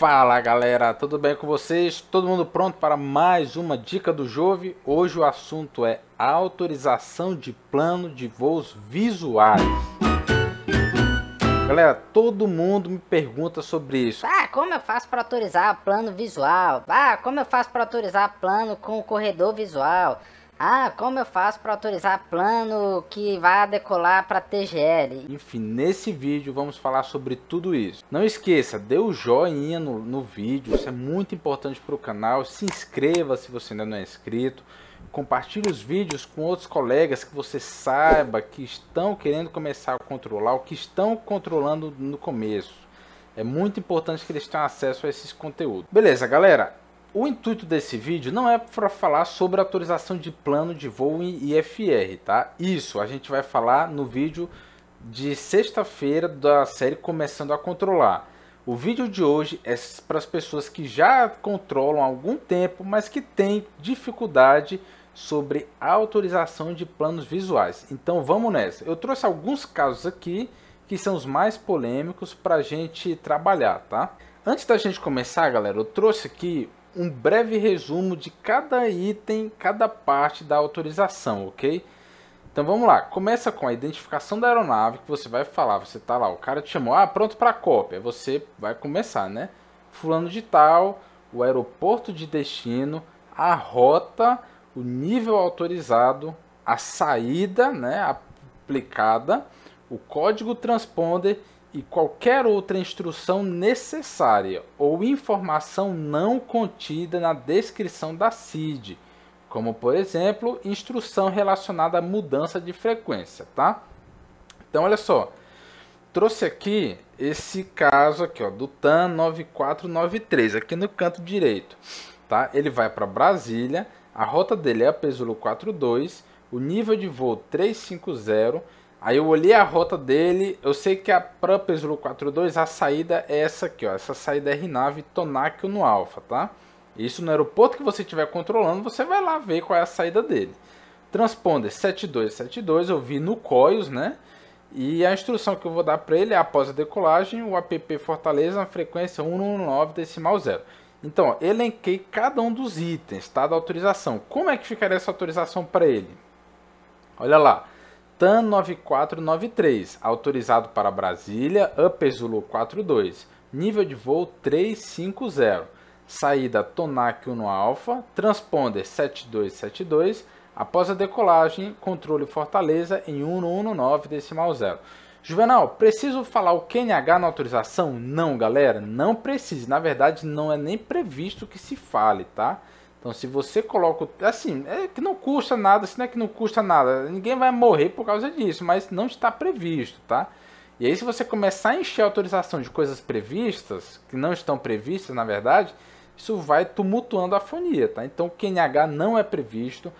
Fala galera, tudo bem com vocês? Todo mundo pronto para mais uma dica do Jove? Hoje o assunto é autorização de plano de voos visuais. Galera, todo mundo me pergunta sobre isso. Ah, como eu faço para autorizar plano visual? Ah, como eu faço para autorizar plano com corredor visual? Ah, como eu faço para autorizar plano que vá decolar para TGL? Enfim, nesse vídeo vamos falar sobre tudo isso. Não esqueça, dê o joinha no, no vídeo, isso é muito importante para o canal. Se inscreva se você ainda não é inscrito. Compartilhe os vídeos com outros colegas que você saiba que estão querendo começar a controlar, o que estão controlando no começo. É muito importante que eles tenham acesso a esses conteúdos. Beleza, galera? O intuito desse vídeo não é para falar sobre autorização de plano de voo em IFR, tá? Isso a gente vai falar no vídeo de sexta-feira da série Começando a Controlar. O vídeo de hoje é para as pessoas que já controlam há algum tempo, mas que têm dificuldade sobre autorização de planos visuais. Então vamos nessa. Eu trouxe alguns casos aqui que são os mais polêmicos para a gente trabalhar, tá? Antes da gente começar, galera, eu trouxe aqui um breve resumo de cada item, cada parte da autorização, ok? Então vamos lá, começa com a identificação da aeronave que você vai falar, você tá lá, o cara te chamou, ah, pronto para cópia, você vai começar, né? Fulano de tal, o aeroporto de destino, a rota, o nível autorizado, a saída, né, aplicada, o código transponder e qualquer outra instrução necessária ou informação não contida na descrição da CID, como por exemplo, instrução relacionada à mudança de frequência, tá? Então olha só, trouxe aqui esse caso aqui, ó, do TAN 9493, aqui no canto direito, tá? Ele vai para Brasília, a rota dele é a Pesulo 42, o nível de voo 350 Aí eu olhei a rota dele, eu sei que a para 42 a saída é essa aqui, ó. Essa saída é Rinave Tonakio no Alfa, tá? Isso no aeroporto que você estiver controlando, você vai lá ver qual é a saída dele. Transponder 7272, eu vi no COIOS, né? E a instrução que eu vou dar para ele é após a decolagem, o app Fortaleza na frequência 119 decimal 0. Então, ó, elenquei cada um dos itens, tá? Da autorização. Como é que ficaria essa autorização para ele? Olha lá. TAN 9493, autorizado para Brasília, UPZulu 42, nível de voo 350, saída Tonac 1 Alpha, transponder 7272, após a decolagem, controle Fortaleza em 119 decimal 0. Juvenal, preciso falar o QNH na autorização? Não, galera, não precisa. Na verdade, não é nem previsto que se fale, tá? Então, se você coloca. Assim, é que não custa nada, se não é que não custa nada. Ninguém vai morrer por causa disso, mas não está previsto, tá? E aí, se você começar a encher a autorização de coisas previstas, que não estão previstas, na verdade, isso vai tumultuando a fonia, tá? Então, o QNH não é previsto.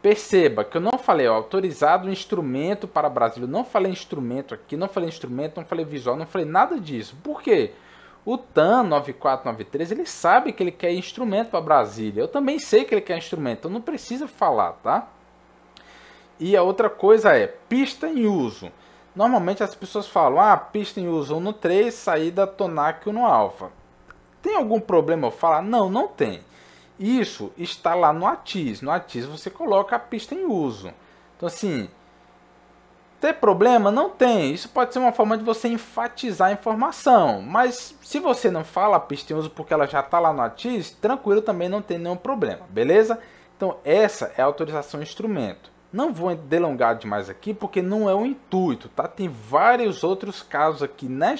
Perceba que eu não falei ó, autorizado instrumento para Brasil, eu não falei instrumento aqui, não falei instrumento, não falei visual, não falei nada disso. Por quê? Porque o TAN 9493, ele sabe que ele quer instrumento para Brasília. Eu também sei que ele quer instrumento, então não precisa falar, tá? E a outra coisa é pista em uso. Normalmente as pessoas falam: "Ah, pista em uso no 3, saída Tonac no Alfa". Tem algum problema eu falar? Não, não tem. Isso está lá no ATIS. No ATIS você coloca a pista em uso. Então assim, ter problema? Não tem. Isso pode ser uma forma de você enfatizar a informação. Mas se você não fala pistinhoso porque ela já está lá no ATIS, tranquilo, também não tem nenhum problema, beleza? Então essa é a autorização instrumento. Não vou delongar demais aqui porque não é o intuito, tá? Tem vários outros casos aqui na,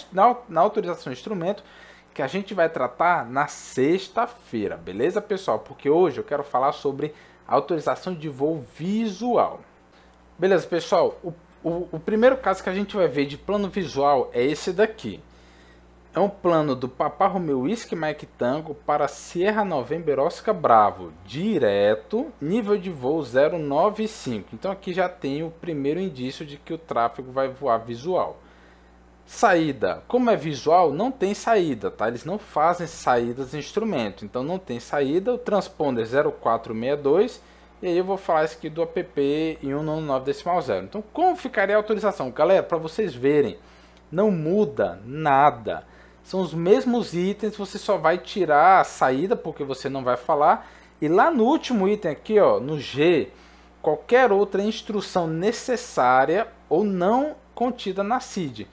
na, autorização instrumento que a gente vai tratar na sexta-feira, beleza, pessoal? Porque hoje eu quero falar sobre autorização de voo visual. Beleza, pessoal? O o, o primeiro caso que a gente vai ver de plano visual é esse daqui. É um plano do Papá Romeu Whisky Mike Tango para Sierra November Oscar Bravo, direto, nível de voo 095. Então aqui já tem o primeiro indício de que o tráfego vai voar visual. Saída, como é visual, não tem saída, tá? Eles não fazem saídas de instrumento, então não tem saída. O transponder 0462 e aí eu vou falar isso aqui do app em zero Então, como ficaria a autorização? Galera, para vocês verem, não muda nada. São os mesmos itens, você só vai tirar a saída, porque você não vai falar. E lá no último item aqui, ó, no G, qualquer outra instrução necessária ou não contida na CID.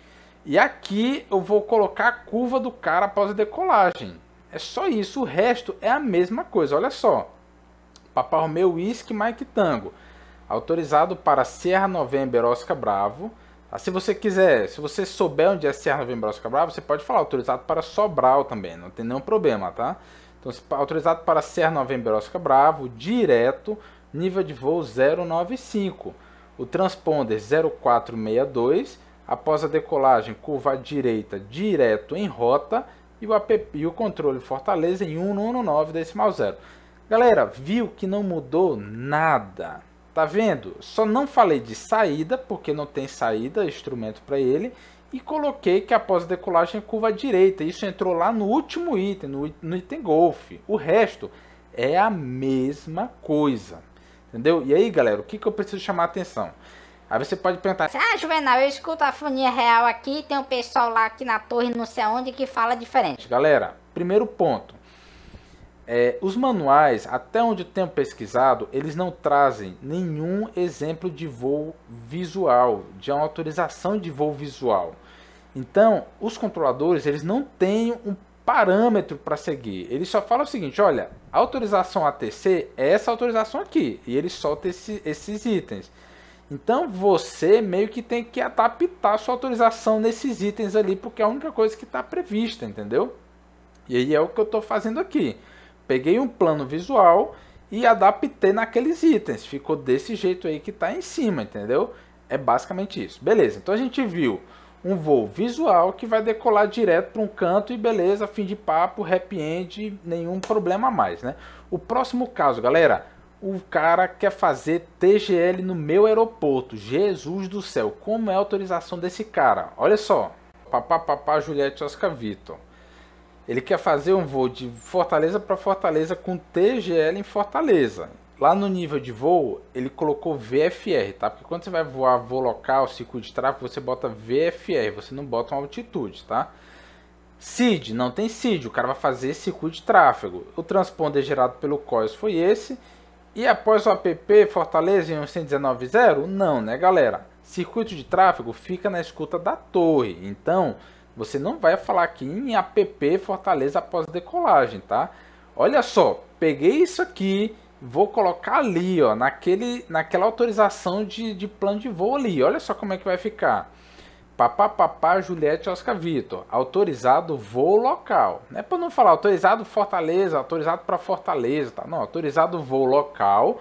E aqui eu vou colocar a curva do cara após a decolagem. É só isso, o resto é a mesma coisa, olha só. Papa Romeu Whisky Mike Tango, autorizado para Serra November Oscar Bravo. Tá, se você quiser, se você souber onde é Serra November Oscar Bravo, você pode falar autorizado para Sobral também, não tem nenhum problema, tá? Então, autorizado para Serra November Oscar Bravo, direto, nível de voo 095. O transponder 0462, após a decolagem, curva à direita, direto em rota, e o, app, e o controle Fortaleza em 199 decimal 0. Galera, viu que não mudou nada. Tá vendo? Só não falei de saída, porque não tem saída, instrumento para ele. E coloquei que após a decolagem curva à direita. Isso entrou lá no último item, no, no item golfe. O resto é a mesma coisa. Entendeu? E aí, galera, o que, que eu preciso chamar a atenção? Aí você pode perguntar: Ah, Juvenal, eu escuto a funinha real aqui, tem um pessoal lá aqui na torre, não sei aonde, que fala diferente. Galera, primeiro ponto: é, os manuais, até onde tenho pesquisado, eles não trazem nenhum exemplo de voo visual, de uma autorização de voo visual. Então, os controladores, eles não têm um parâmetro para seguir. Ele só fala o seguinte, olha, autorização ATC é essa autorização aqui, e ele solta esse, esses itens. Então, você meio que tem que adaptar sua autorização nesses itens ali, porque é a única coisa que está prevista, entendeu? E aí é o que eu estou fazendo aqui. Peguei um plano visual e adaptei naqueles itens. Ficou desse jeito aí que está em cima, entendeu? É basicamente isso. Beleza, então a gente viu um voo visual que vai decolar direto para um canto e beleza, fim de papo, happy end, nenhum problema mais, né? O próximo caso, galera, o cara quer fazer TGL no meu aeroporto. Jesus do céu, como é a autorização desse cara? Olha só, papapá Juliette Oscar Vitor. Ele quer fazer um voo de Fortaleza para Fortaleza com TGL em Fortaleza. Lá no nível de voo, ele colocou VFR, tá? Porque quando você vai voar voo local, circuito de tráfego, você bota VFR, você não bota uma altitude, tá? CID, não tem CID, o cara vai fazer circuito de tráfego. O transponder gerado pelo COIS foi esse. E após o app Fortaleza em 1190, Não, né, galera? Circuito de tráfego fica na escuta da torre. Então, você não vai falar aqui em app Fortaleza após decolagem, tá? Olha só, peguei isso aqui, vou colocar ali, ó, naquele, naquela autorização de, de plano de voo ali. Olha só como é que vai ficar. Papá, papá, Juliette Oscar Vitor. Autorizado voo local. Não é para não falar autorizado Fortaleza, autorizado para Fortaleza, tá? Não, autorizado voo local.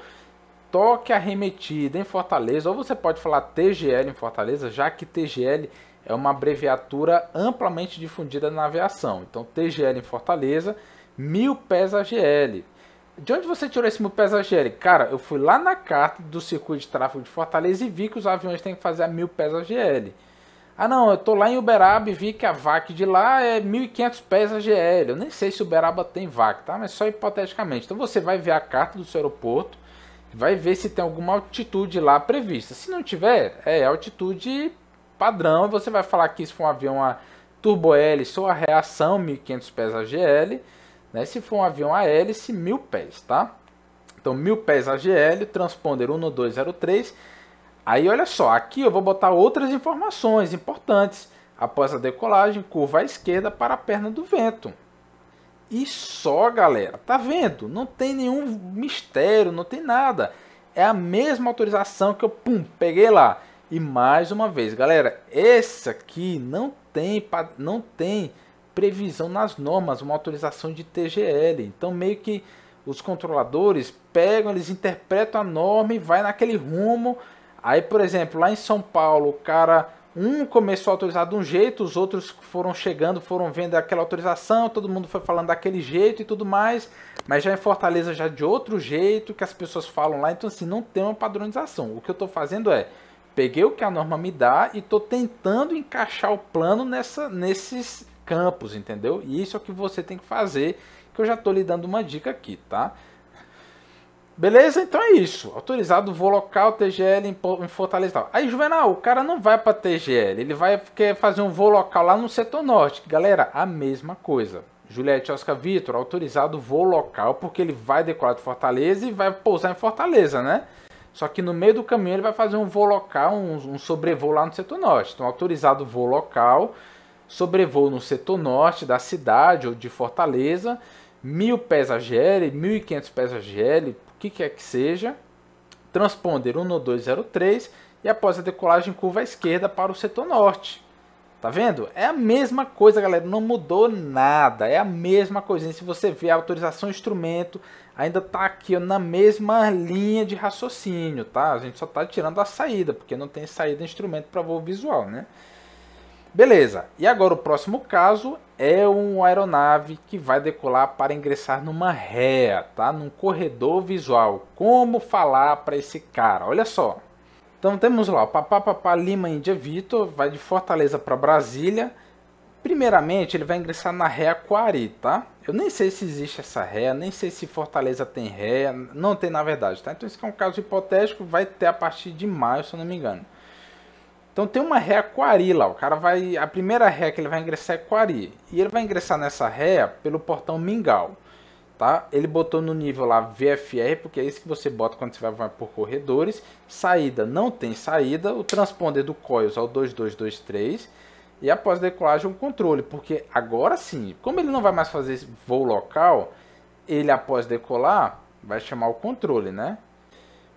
Toque arremetida em Fortaleza. Ou você pode falar TGL em Fortaleza, já que TGL é uma abreviatura amplamente difundida na aviação. Então, TGL em Fortaleza, mil pés AGL. De onde você tirou esse mil pés AGL? Cara, eu fui lá na carta do circuito de tráfego de Fortaleza e vi que os aviões têm que fazer a mil pés AGL. Ah não, eu tô lá em Uberaba e vi que a VAC de lá é 1.500 pés AGL. Eu nem sei se Uberaba tem VAC, tá? Mas só hipoteticamente. Então você vai ver a carta do seu aeroporto, vai ver se tem alguma altitude lá prevista. Se não tiver, é altitude padrão, você vai falar que isso foi um avião a turbo hélice ou a reação 1500 pés AGL, né? Se for um avião a hélice, 1000 pés, tá? Então, 1000 pés AGL, transponder 1203. Aí, olha só, aqui eu vou botar outras informações importantes. Após a decolagem, curva à esquerda para a perna do vento. E só, galera, tá vendo? Não tem nenhum mistério, não tem nada. É a mesma autorização que eu pum, peguei lá. E mais uma vez, galera, esse aqui não tem, não tem previsão nas normas, uma autorização de TGL. Então meio que os controladores pegam, eles interpretam a norma e vai naquele rumo. Aí, por exemplo, lá em São Paulo, o cara um começou a autorizar de um jeito, os outros foram chegando, foram vendo aquela autorização, todo mundo foi falando daquele jeito e tudo mais, mas já em Fortaleza já de outro jeito que as pessoas falam lá, então assim, não tem uma padronização. O que eu estou fazendo é, Peguei o que a norma me dá e estou tentando encaixar o plano nessa, nesses campos, entendeu? E isso é o que você tem que fazer, que eu já estou lhe dando uma dica aqui, tá? Beleza? Então é isso. Autorizado, vou local TGL em Fortaleza. Aí, Juvenal, o cara não vai para TGL, ele vai querer fazer um voo local lá no setor norte. Galera, a mesma coisa. Juliette Oscar Vitor, autorizado voo local, porque ele vai decolar de Fortaleza e vai pousar em Fortaleza, né? Só que no meio do caminho ele vai fazer um voo local, um, um sobrevoo lá no setor norte. Então, autorizado voo local, sobrevoo no setor norte da cidade ou de Fortaleza, mil pés a GL, 1.500 pés a GL, o que quer que seja, transponder 1203 e após a decolagem curva à esquerda para o setor norte. Tá vendo? É a mesma coisa, galera. Não mudou nada. É a mesma coisinha. Se você ver a autorização instrumento, ainda tá aqui ó, na mesma linha de raciocínio, tá? A gente só tá tirando a saída, porque não tem saída instrumento para voo visual, né? Beleza. E agora o próximo caso é um aeronave que vai decolar para ingressar numa ré, tá? Num corredor visual. Como falar para esse cara? Olha só. Então temos lá o papá, Lima Índia Vitor, vai de Fortaleza para Brasília. Primeiramente, ele vai ingressar na ré Quari, tá? Eu nem sei se existe essa ré, nem sei se Fortaleza tem ré, não tem na verdade, tá? Então isso é um caso hipotético, vai ter a partir de maio, se eu não me engano. Então tem uma ré Quari lá, o cara vai... A primeira ré que ele vai ingressar é Quari. E ele vai ingressar nessa ré pelo portão Mingau tá? Ele botou no nível lá VFR, porque é isso que você bota quando você vai por corredores. Saída não tem saída, o transponder do coils ao 2223 e após decolagem um controle, porque agora sim, como ele não vai mais fazer voo local, ele após decolar vai chamar o controle, né?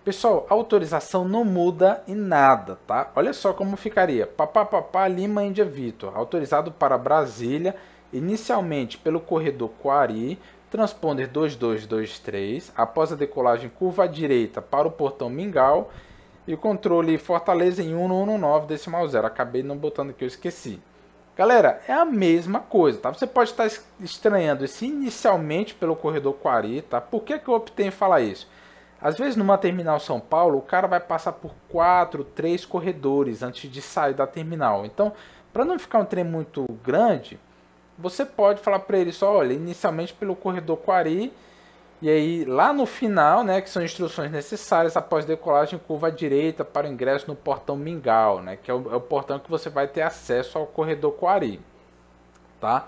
Pessoal, a autorização não muda em nada, tá? Olha só como ficaria. Papapá Lima Índia Vitor, autorizado para Brasília, inicialmente pelo corredor Quari, transponder 2223, após a decolagem curva à direita para o portão Mingau e o controle Fortaleza em 1119 decimal zero. Acabei não botando que eu esqueci. Galera, é a mesma coisa, tá? Você pode estar estranhando isso inicialmente pelo corredor Quari, tá? Por que, que eu optei em falar isso? Às vezes numa terminal São Paulo, o cara vai passar por quatro, três corredores antes de sair da terminal. Então, para não ficar um trem muito grande, você pode falar para ele só, olha, inicialmente pelo corredor Quari, e aí lá no final, né, que são instruções necessárias após decolagem, curva à direita para o ingresso no portão Mingau, né, que é o, é o portão que você vai ter acesso ao corredor Quari, tá?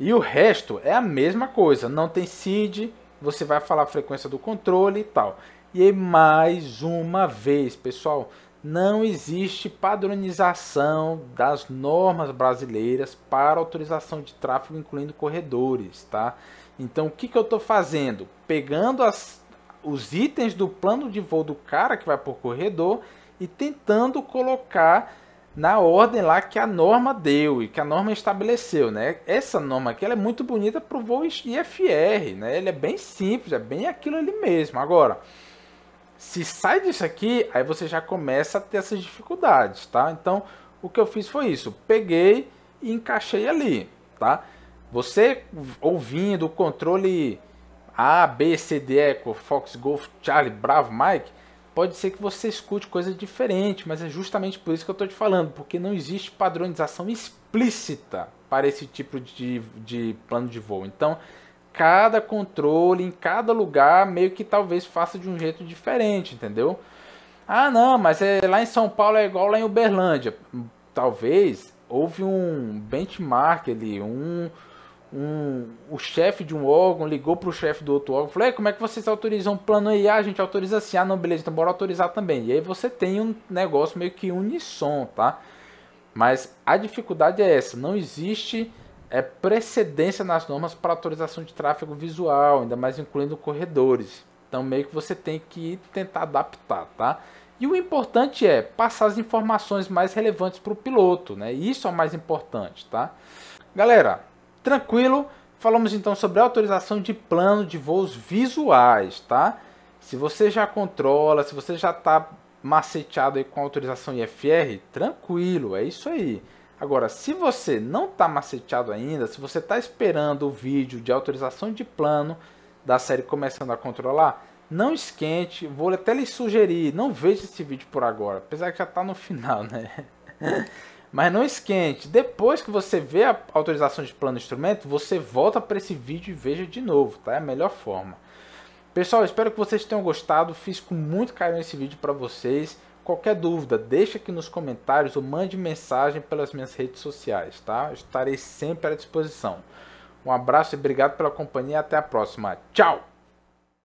E o resto é a mesma coisa, não tem CID, você vai falar a frequência do controle e tal. E aí mais uma vez, pessoal, não existe padronização das normas brasileiras para autorização de tráfego, incluindo corredores, tá? Então, o que, que eu estou fazendo? Pegando as, os itens do plano de voo do cara que vai por corredor e tentando colocar na ordem lá que a norma deu e que a norma estabeleceu, né? Essa norma aqui é muito bonita para o voo IFR, né? Ele é bem simples, é bem aquilo ali mesmo. Agora, se sai disso aqui, aí você já começa a ter essas dificuldades, tá? Então, o que eu fiz foi isso, peguei e encaixei ali, tá? Você ouvindo o controle A, B, C, D, Eco, Fox, Golf, Charlie, Bravo, Mike, pode ser que você escute coisa diferente, mas é justamente por isso que eu estou te falando, porque não existe padronização explícita para esse tipo de, de plano de voo. Então, cada controle, em cada lugar, meio que talvez faça de um jeito diferente, entendeu? Ah, não, mas é, lá em São Paulo é igual lá em Uberlândia. Talvez houve um benchmark ali, um, um o chefe de um órgão ligou para o chefe do outro órgão, falou: como é que vocês autorizam o plano aí? Ah, a gente autoriza assim. Ah, não, beleza, então bora autorizar também. E aí você tem um negócio meio que unissom, tá? Mas a dificuldade é essa, não existe é precedência nas normas para autorização de tráfego visual, ainda mais incluindo corredores. Então meio que você tem que tentar adaptar, tá? E o importante é passar as informações mais relevantes para o piloto, né? Isso é o mais importante, tá? Galera, tranquilo? Falamos então sobre autorização de plano de voos visuais, tá? Se você já controla, se você já está maceteado aí com autorização IFR, tranquilo, é isso aí. Agora, se você não está maceteado ainda, se você está esperando o vídeo de autorização de plano da série começando a controlar, não esquente, vou até lhe sugerir, não veja esse vídeo por agora, apesar que já está no final, né? Mas não esquente, depois que você vê a autorização de plano de instrumento, você volta para esse vídeo e veja de novo, tá? É a melhor forma. Pessoal, espero que vocês tenham gostado, fiz com muito carinho esse vídeo para vocês. Qualquer dúvida, deixa aqui nos comentários ou mande mensagem pelas minhas redes sociais, tá? Eu estarei sempre à disposição. Um abraço e obrigado pela companhia. Até a próxima. Tchau!